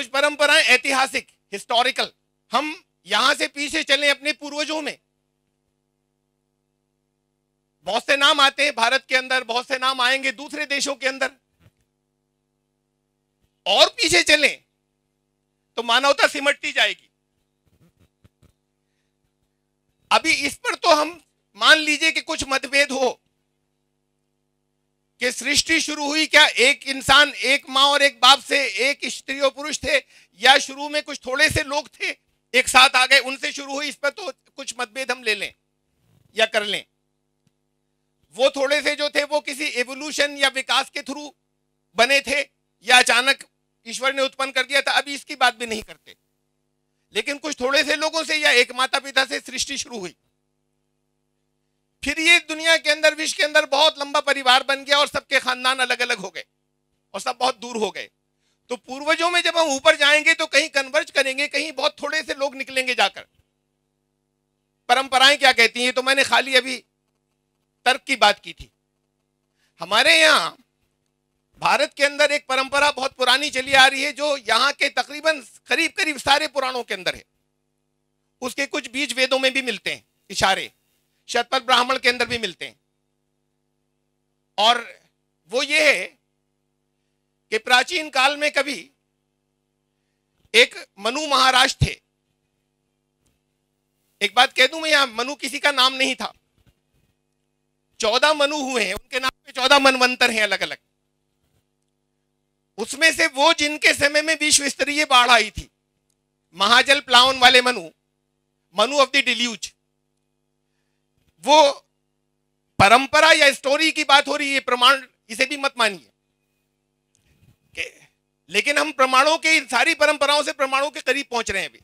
कुछ परंपराएं ऐतिहासिक हिस्टोरिकल हम यहां से पीछे चले अपने पूर्वजों में बहुत से नाम आते हैं भारत के अंदर बहुत से नाम आएंगे दूसरे देशों के अंदर और पीछे चले तो मानवता सिमटती जाएगी अभी इस पर तो हम मान लीजिए कि कुछ मतभेद हो कि सृष्टि शुरू हुई क्या एक इंसान एक माँ और एक बाप से एक स्त्री और पुरुष थे या शुरू में कुछ थोड़े से लोग थे एक साथ आ गए उनसे शुरू हुई इस पर तो कुछ मतभेद हम ले लें या कर लें वो थोड़े से जो थे वो किसी एवोल्यूशन या विकास के थ्रू बने थे या अचानक ईश्वर ने उत्पन्न कर दिया था अभी इसकी बात भी नहीं करते लेकिन कुछ थोड़े से लोगों से या एक माता पिता से सृष्टि शुरू हुई फिर ये दुनिया के अंदर विश्व के अंदर बहुत लंबा परिवार बन गया और सबके खानदान अलग अलग हो गए और सब बहुत दूर हो गए तो पूर्वजों में जब हम ऊपर जाएंगे तो कहीं कन्वर्ज करेंगे कहीं बहुत थोड़े से लोग निकलेंगे जाकर परंपराएं क्या कहती हैं तो मैंने खाली अभी तर्क की बात की थी हमारे यहाँ भारत के अंदर एक परंपरा बहुत पुरानी चली आ रही है जो यहाँ के तकरीबन करीब करीब सारे पुराणों के अंदर है उसके कुछ बीज वेदों में भी मिलते हैं इशारे शतपथ ब्राह्मण के अंदर भी मिलते हैं और वो ये है कि प्राचीन काल में कभी एक मनु महाराज थे एक बात कह दूं मैं यहां मनु किसी का नाम नहीं था चौदह मनु हुए हैं उनके नाम पे चौदह मनवंतर हैं अलग अलग उसमें से वो जिनके समय में विश्व स्तरीय बाढ़ आई थी महाजल प्लावन वाले Manu Manu of the deluge वो परंपरा या स्टोरी की बात हो रही है प्रमाण इसे भी मत मानिए लेकिन हम प्रमाणों के इन सारी परंपराओं से प्रमाणों के करीब पहुंच रहे हैं अभी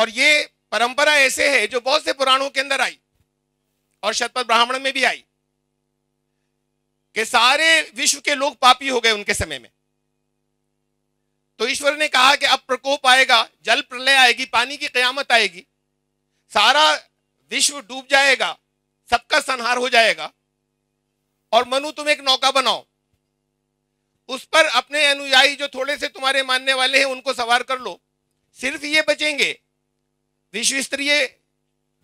और ये परंपरा ऐसे है जो बहुत से पुराणों के अंदर आई और शतपथ ब्राह्मण में भी आई कि सारे विश्व के लोग पापी हो गए उनके समय में तो ईश्वर ने कहा कि अब प्रकोप आएगा जल प्रलय आएगी पानी की कयामत आएगी सारा विश्व डूब जाएगा सबका संहार हो जाएगा और मनु तुम एक नौका बनाओ उस पर अपने अनुयायी जो थोड़े से तुम्हारे मानने वाले हैं उनको सवार कर लो सिर्फ ये बचेंगे विश्व स्तरीय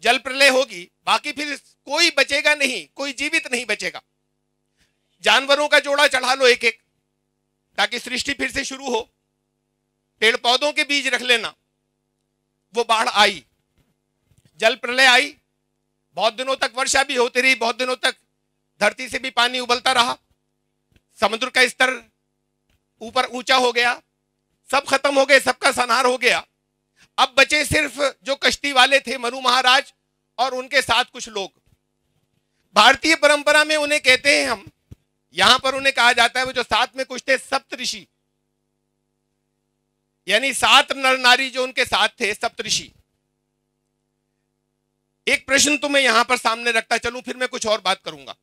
जल प्रलय होगी बाकी फिर कोई बचेगा नहीं कोई जीवित नहीं बचेगा जानवरों का जोड़ा चढ़ा लो एक एक ताकि सृष्टि फिर से शुरू हो पेड़ पौधों के बीज रख लेना वो बाढ़ आई जल प्रलय आई बहुत दिनों तक वर्षा भी होती रही बहुत दिनों तक धरती से भी पानी उबलता रहा समुद्र का स्तर ऊपर ऊंचा हो गया सब खत्म हो गए सबका सनहार हो गया अब बचे सिर्फ जो कश्ती वाले थे मनु महाराज और उनके साथ कुछ लोग भारतीय परंपरा में उन्हें कहते हैं हम यहां पर उन्हें कहा जाता है वो जो साथ में कुछ थे सप्त ऋषि यानी सात नर नारी जो उनके साथ थे सप्त ऋषि एक प्रश्न तो मैं यहां पर सामने रखता चलूं फिर मैं कुछ और बात करूंगा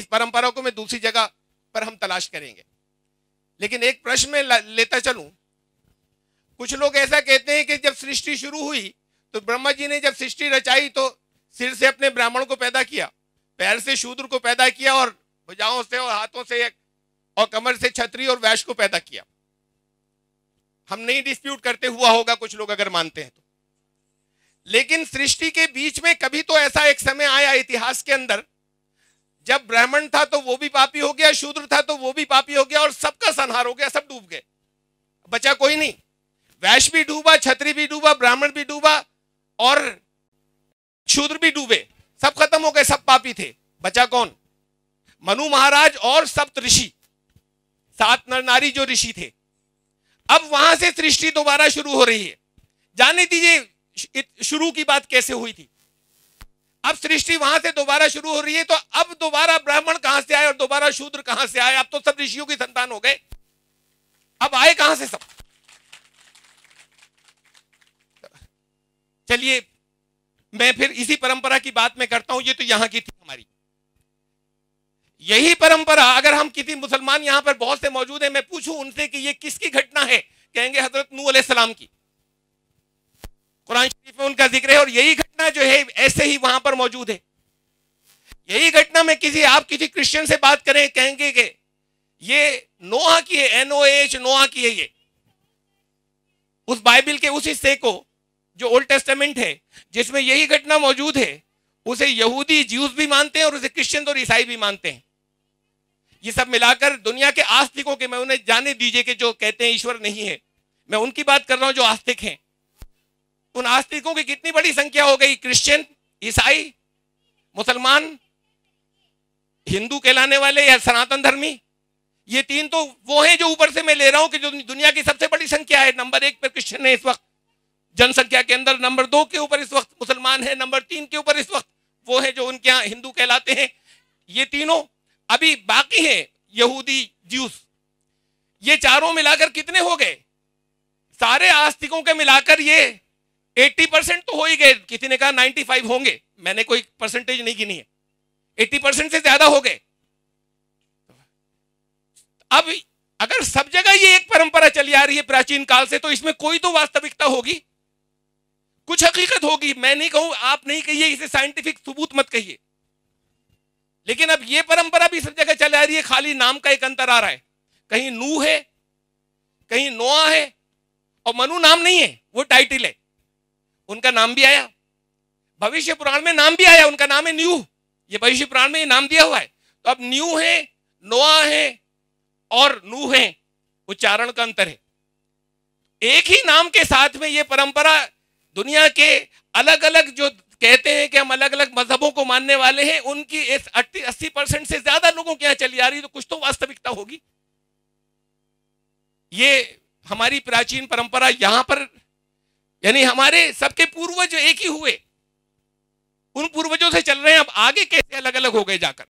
इस परंपरा को मैं दूसरी जगह पर हम तलाश करेंगे लेकिन एक प्रश्न में लेता चलूं कुछ लोग ऐसा कहते हैं कि जब सृष्टि शुरू हुई तो ब्रह्मा जी ने जब सृष्टि रचाई तो सिर से अपने ब्राह्मण को पैदा किया पैर से शूद्र को पैदा किया और भुजाओं से और हाथों से और कमर से छतरी और वैश को पैदा किया हम नहीं डिस्प्यूट करते हुआ होगा कुछ लोग अगर मानते हैं तो लेकिन सृष्टि के बीच में कभी तो ऐसा एक समय आया इतिहास के अंदर जब ब्राह्मण था तो वो भी पापी हो गया शूद्र था तो वो भी पापी हो गया और सबका संहार हो गया सब डूब गए बचा कोई नहीं वैश्य भी डूबा छत्री भी डूबा ब्राह्मण भी डूबा और शूद्र भी डूबे सब खत्म हो गए सब पापी थे बचा कौन मनु महाराज और सप्त ऋषि सात नर नारी जो ऋषि थे अब वहां से सृष्टि दोबारा शुरू हो रही है जाने दीजिए शुरू की बात कैसे हुई थी अब सृष्टि वहां से दोबारा शुरू हो रही है तो अब दोबारा ब्राह्मण कहां से आए और दोबारा शूद्र कहां से आए अब तो सब ऋषियों की संतान हो गए अब आए कहां से सब चलिए मैं फिर इसी परंपरा की बात में करता हूं ये तो यहां की थी हमारी यही परंपरा अगर हम किसी मुसलमान यहां पर बहुत से मौजूद हैं मैं पूछूं उनसे कि ये किसकी घटना है कहेंगे हजरत नू सलाम की कुरान शरीफ में उनका जिक्र है और यही घटना जो है ऐसे ही वहां पर मौजूद है यही घटना में किसी आप किसी क्रिश्चियन से बात करें कहेंगे कि ये नोहा की है एनओ एच नोहा की है ये उस बाइबिल के उस हिस्से को जो ओल्ड टेस्टामेंट है जिसमें यही घटना मौजूद है उसे यहूदी ज्यूस भी मानते हैं और उसे क्रिश्चियन और ईसाई भी मानते हैं ये सब मिलाकर दुनिया के आस्तिकों के मैं उन्हें जाने दीजिए कि जो कहते हैं ईश्वर नहीं है मैं उनकी बात कर रहा हूं जो आस्तिक हैं उन आस्तिकों की कितनी बड़ी संख्या हो गई क्रिश्चियन ईसाई मुसलमान हिंदू कहलाने वाले या सनातन धर्मी ये तीन तो वो हैं जो ऊपर से मैं ले रहा हूं कि जो दुनिया की सबसे बड़ी संख्या है नंबर एक पर क्रिश्चियन है इस वक्त जनसंख्या के अंदर नंबर दो के ऊपर इस वक्त मुसलमान है नंबर तीन के ऊपर इस वक्त वो है जो उनके यहाँ हिंदू कहलाते हैं ये तीनों अभी बाकी हैं यहूदी ज्यूस ये चारों मिलाकर कितने हो गए सारे आस्तिकों के मिलाकर ये 80 परसेंट तो हो ही गए किसी ने कहा 95 होंगे मैंने कोई परसेंटेज नहीं गिनी है 80 परसेंट से ज्यादा हो गए अब अगर सब जगह ये एक परंपरा चली आ रही है प्राचीन काल से तो इसमें कोई तो वास्तविकता होगी कुछ हकीकत होगी मैं नहीं कहूं आप नहीं कहिए इसे साइंटिफिक सबूत मत कहिए लेकिन अब ये परंपरा भी सब जगह चल आ रही है खाली नाम का एक अंतर आ रहा है कहीं नू है कहीं नोआ है और मनु नाम नहीं है वो टाइटिल है उनका नाम भी आया भविष्य पुराण में नाम भी आया उनका नाम है न्यू ये भविष्य पुराण में ये नाम दिया हुआ है तो अब न्यू है नोआ है और नू है उच्चारण का अंतर है एक ही नाम के साथ में ये परंपरा दुनिया के अलग अलग जो कहते हैं कि हम अलग अलग मजहबों को मानने वाले हैं उनकी इस अस्सी परसेंट से ज्यादा लोगों के यहां चली आ रही तो कुछ तो वास्तविकता होगी ये हमारी प्राचीन परंपरा यहां पर यानी हमारे सबके पूर्वज एक ही हुए उन पूर्वजों से चल रहे हैं अब आगे कैसे अलग अलग हो गए जाकर